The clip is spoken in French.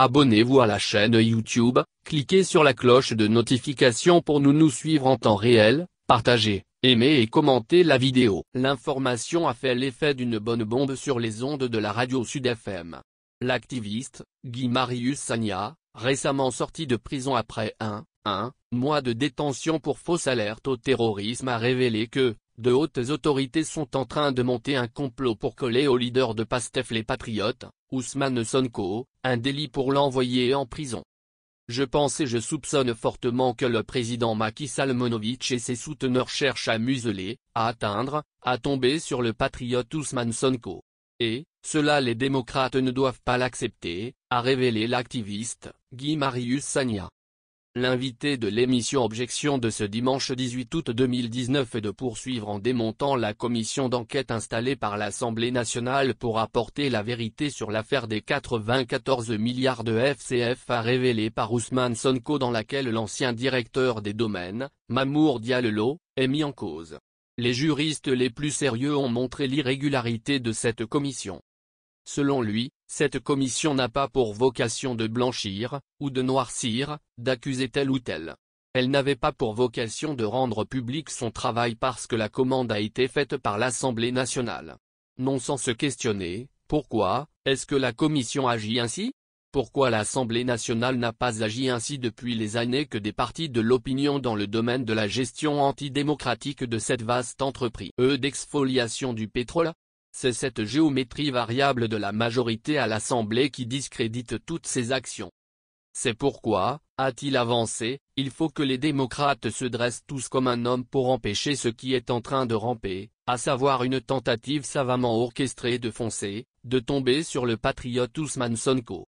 Abonnez-vous à la chaîne YouTube, cliquez sur la cloche de notification pour nous nous suivre en temps réel, partagez, aimez et commentez la vidéo. L'information a fait l'effet d'une bonne bombe sur les ondes de la radio Sud FM. L'activiste, Guy Marius Sagna, récemment sorti de prison après un, un mois de détention pour fausse alerte au terrorisme a révélé que, de hautes autorités sont en train de monter un complot pour coller au leader de PASTEF les Patriotes, Ousmane Sonko, un délit pour l'envoyer en prison. Je pense et je soupçonne fortement que le président Macky Salmonovitch et ses souteneurs cherchent à museler, à atteindre, à tomber sur le patriote Ousmane Sonko. Et, cela les démocrates ne doivent pas l'accepter, a révélé l'activiste, Guy Marius Sagna. L'invité de l'émission Objection de ce dimanche 18 août 2019 est de poursuivre en démontant la commission d'enquête installée par l'Assemblée nationale pour apporter la vérité sur l'affaire des 94 milliards de FCFA révélée par Ousmane Sonko dans laquelle l'ancien directeur des domaines, Mamour Diallo, est mis en cause. Les juristes les plus sérieux ont montré l'irrégularité de cette commission. Selon lui, cette commission n'a pas pour vocation de blanchir, ou de noircir, d'accuser tel ou tel. Elle n'avait pas pour vocation de rendre public son travail parce que la commande a été faite par l'Assemblée nationale. Non sans se questionner, pourquoi, est-ce que la commission agit ainsi Pourquoi l'Assemblée nationale n'a pas agi ainsi depuis les années que des partis de l'opinion dans le domaine de la gestion antidémocratique de cette vaste entreprise Eux d'exfoliation du pétrole c'est cette géométrie variable de la majorité à l'Assemblée qui discrédite toutes ses actions. C'est pourquoi, a-t-il avancé, il faut que les démocrates se dressent tous comme un homme pour empêcher ce qui est en train de ramper, à savoir une tentative savamment orchestrée de foncer, de tomber sur le patriote Ousmane Sonko.